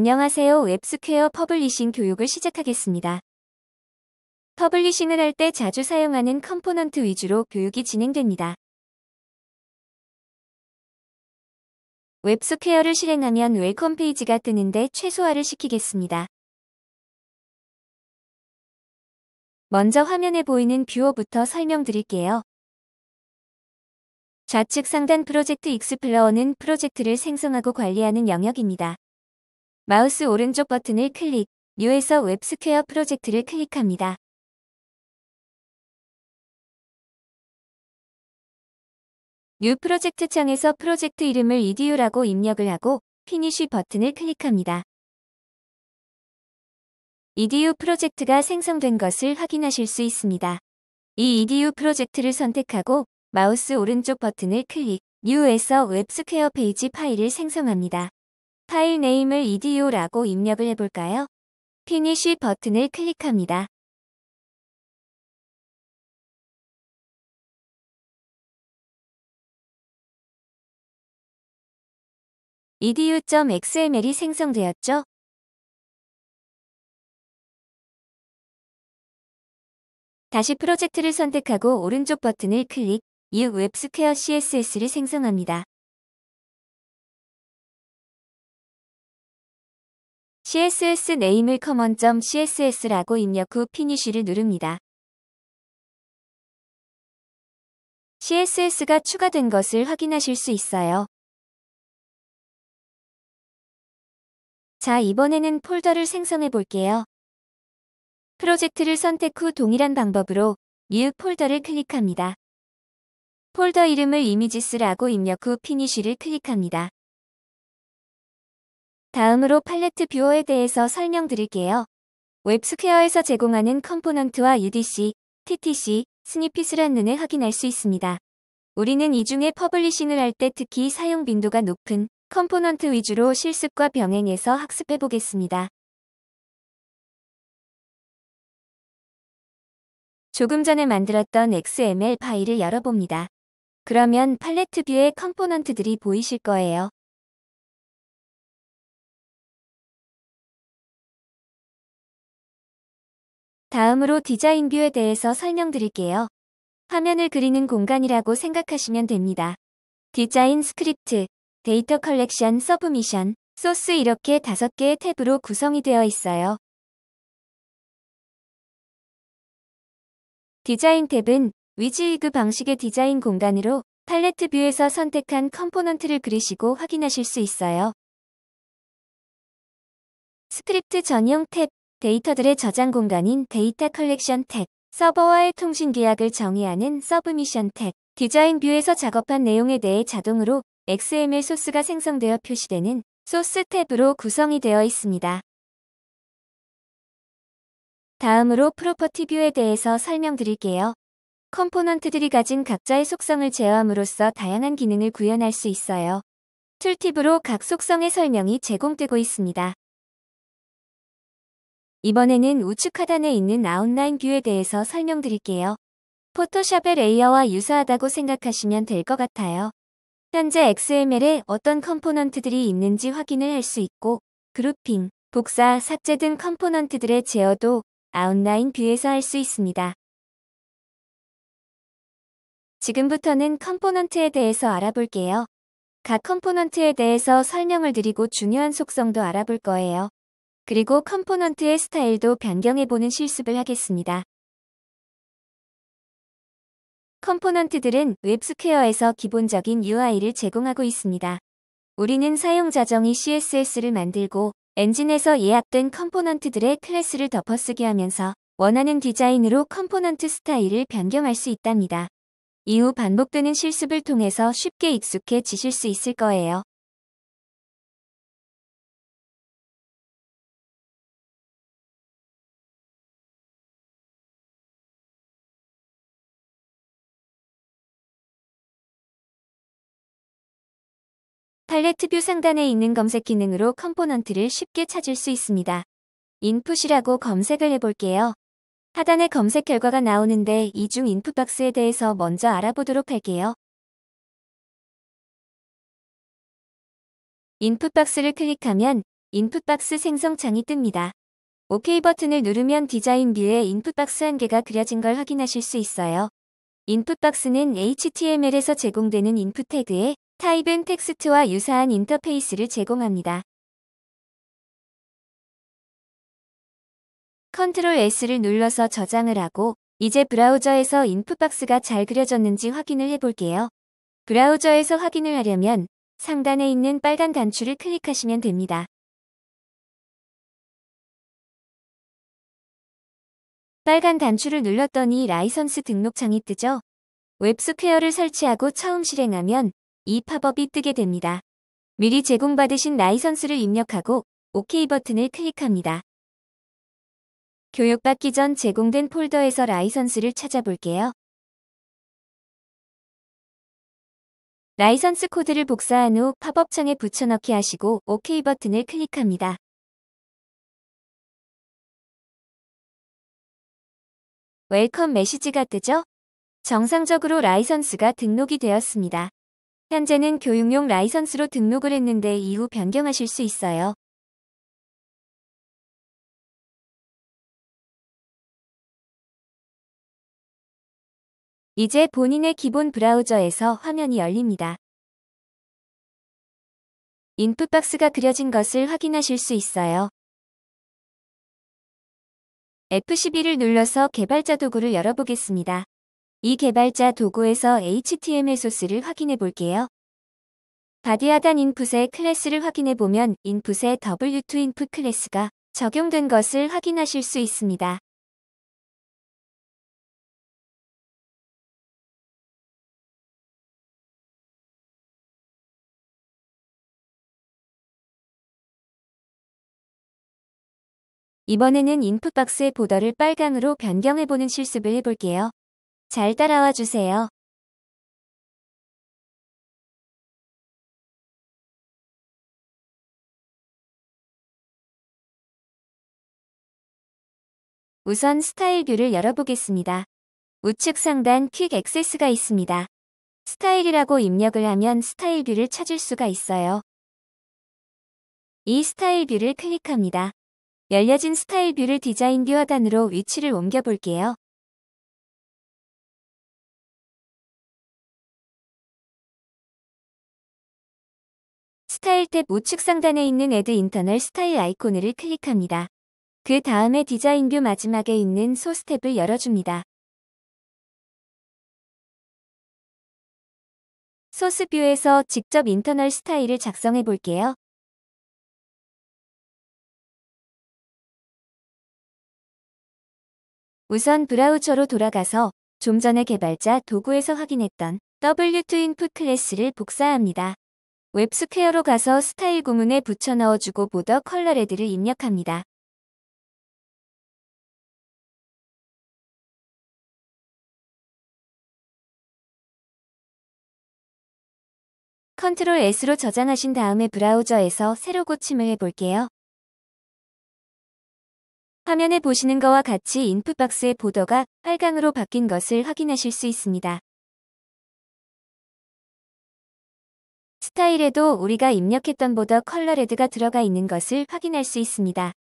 안녕하세요. 웹스퀘어 퍼블리싱 교육을 시작하겠습니다. 퍼블리싱을 할 때 자주 사용하는 컴포넌트 위주로 교육이 진행됩니다. 웹스퀘어를 실행하면 웰컴 페이지가 뜨는데 최소화를 시키겠습니다. 먼저 화면에 보이는 뷰어부터 설명드릴게요. 좌측 상단 프로젝트 익스플로어는 프로젝트를 생성하고 관리하는 영역입니다. 마우스 오른쪽 버튼을 클릭, 뉴에서 웹스퀘어 프로젝트를 클릭합니다. 뉴 프로젝트 창에서 프로젝트 이름을 edu라고 입력을 하고 피니쉬 버튼을 클릭합니다. edu 프로젝트가 생성된 것을 확인하실 수 있습니다. 이 edu 프로젝트를 선택하고 마우스 오른쪽 버튼을 클릭, 뉴에서 웹스퀘어 페이지 파일을 생성합니다. 파일 네임을 EDU라고 입력을 해볼까요? 피니시 버튼을 클릭합니다. edu.xml이 생성되었죠? 다시 프로젝트를 선택하고 오른쪽 버튼을 클릭, 이 웹스퀘어 CSS를 생성합니다. css name을 common.css라고 입력 후 피니쉬를 누릅니다. CSS가 추가된 것을 확인하실 수 있어요. 자, 이번에는 폴더를 생성해 볼게요. 프로젝트를 선택 후 동일한 방법으로 New 폴더를 클릭합니다. 폴더 이름을 이미지스라고 입력 후 피니쉬를 클릭합니다. 다음으로 팔레트 뷰어에 대해서 설명드릴게요. 웹스퀘어에서 제공하는 컴포넌트와 UDC, TTC, 스니핏을 눈에 확인할 수 있습니다. 우리는 이 중에 퍼블리싱을 할 때 특히 사용 빈도가 높은 컴포넌트 위주로 실습과 병행해서 학습해 보겠습니다. 조금 전에 만들었던 XML 파일을 열어봅니다. 그러면 팔레트 뷰의 컴포넌트들이 보이실 거예요. 다음으로 디자인 뷰에 대해서 설명드릴게요. 화면을 그리는 공간이라고 생각하시면 됩니다. 디자인 스크립트, 데이터 컬렉션 서브미션, 소스 이렇게 다섯 개의 탭으로 구성이 되어 있어요. 디자인 탭은 위지위그 방식의 디자인 공간으로 팔레트 뷰에서 선택한 컴포넌트를 그리시고 확인하실 수 있어요. 스크립트 전용 탭 데이터들의 저장 공간인 데이터 컬렉션 탭, 서버와의 통신 계약을 정의하는 서브미션 탭, 디자인 뷰에서 작업한 내용에 대해 자동으로 XML 소스가 생성되어 표시되는 소스 탭으로 구성이 되어 있습니다. 다음으로 프로퍼티 뷰에 대해서 설명드릴게요. 컴포넌트들이 가진 각자의 속성을 제어함으로써 다양한 기능을 구현할 수 있어요. 툴팁으로 각 속성의 설명이 제공되고 있습니다. 이번에는 우측 하단에 있는 아웃라인 뷰에 대해서 설명드릴게요. 포토샵의 레이어와 유사하다고 생각하시면 될 것 같아요. 현재 XML에 어떤 컴포넌트들이 있는지 확인을 할 수 있고 그룹핑, 복사, 삭제 등 컴포넌트들의 제어도 아웃라인 뷰에서 할 수 있습니다. 지금부터는 컴포넌트에 대해서 알아볼게요. 각 컴포넌트에 대해서 설명을 드리고 중요한 속성도 알아볼 거예요. 그리고 컴포넌트의 스타일도 변경해보는 실습을 하겠습니다. 컴포넌트들은 웹스퀘어에서 기본적인 UI를 제공하고 있습니다. 우리는 사용자 정의 CSS를 만들고 엔진에서 예약된 컴포넌트들의 클래스를 덮어쓰기 하면서 원하는 디자인으로 컴포넌트 스타일을 변경할 수 있답니다. 이후 반복되는 실습을 통해서 쉽게 익숙해지실 수 있을 거예요. 팔레트 뷰 상단에 있는 검색 기능으로 컴포넌트를 쉽게 찾을 수 있습니다. 인풋이라고 검색을 해볼게요. 하단에 검색 결과가 나오는데 이 중 인풋 박스에 대해서 먼저 알아보도록 할게요. 인풋 박스를 클릭하면 인풋 박스 생성창이 뜹니다. OK 버튼을 누르면 디자인 뷰에 인풋 박스 한 개가 그려진 걸 확인하실 수 있어요. 인풋 박스는 HTML에서 제공되는 인풋 태그에 타입은 텍스트와 유사한 인터페이스를 제공합니다. 컨트롤 S를 눌러서 저장을 하고 이제 브라우저에서 인풋박스가 잘 그려졌는지 확인을 해볼게요. 브라우저에서 확인을 하려면 상단에 있는 빨간 단추를 클릭하시면 됩니다. 빨간 단추를 눌렀더니 라이선스 등록창이 뜨죠? 웹스퀘어를 설치하고 처음 실행하면 이 팝업이 뜨게 됩니다. 미리 제공받으신 라이선스를 입력하고 OK 버튼을 클릭합니다. 교육받기 전 제공된 폴더에서 라이선스를 찾아볼게요. 라이선스 코드를 복사한 후 팝업창에 붙여넣기 하시고 OK 버튼을 클릭합니다. 웰컴 메시지가 뜨죠? 정상적으로 라이선스가 등록이 되었습니다. 현재는 교육용 라이선스로 등록을 했는데 이후 변경하실 수 있어요. 이제 본인의 기본 브라우저에서 화면이 열립니다. 인풋박스가 그려진 것을 확인하실 수 있어요. F12를 눌러서 개발자 도구를 열어보겠습니다. 이 개발자 도구에서 HTML 소스를 확인해 볼게요. 바디 하단 인풋의 클래스를 확인해 보면 인풋의 W2 인풋 클래스가 적용된 것을 확인하실 수 있습니다. 이번에는 인풋박스의 보더를 빨강으로 변경해보는 실습을 해볼게요. 잘 따라와 주세요. 우선 스타일 뷰를 열어보겠습니다. 우측 상단 퀵 액세스가 있습니다. 스타일이라고 입력을 하면 스타일 뷰를 찾을 수가 있어요. 이 스타일 뷰를 클릭합니다. 열려진 스타일 뷰를 디자인 뷰 하단으로 위치를 옮겨볼게요. 스타일 탭 우측 상단에 있는 Add i n n t e r 인터널 스타일 아이콘을 클릭합니다. 그 다음에 디자인 뷰 마지막에 있는 소스 탭을 열어줍니다. 소스 뷰에서 직접 인터널 스타일을 작성해 볼게요. 우선 브라우저로 돌아가서 좀 전에 개발자 도구에서 확인했던 W2 Input 클래스를 복사합니다. 웹스퀘어로 가서 스타일 구문에 붙여 넣어주고 보더 컬러 레드를 입력합니다. 컨트롤 S로 저장하신 다음에 브라우저에서 새로 고침을 해볼게요. 화면에 보시는 것과 같이 인풋박스의 보더가 빨강으로 바뀐 것을 확인하실 수 있습니다. 스타일에도 우리가 입력했던 보더 컬러 레드가 들어가 있는 것을 확인할 수 있습니다.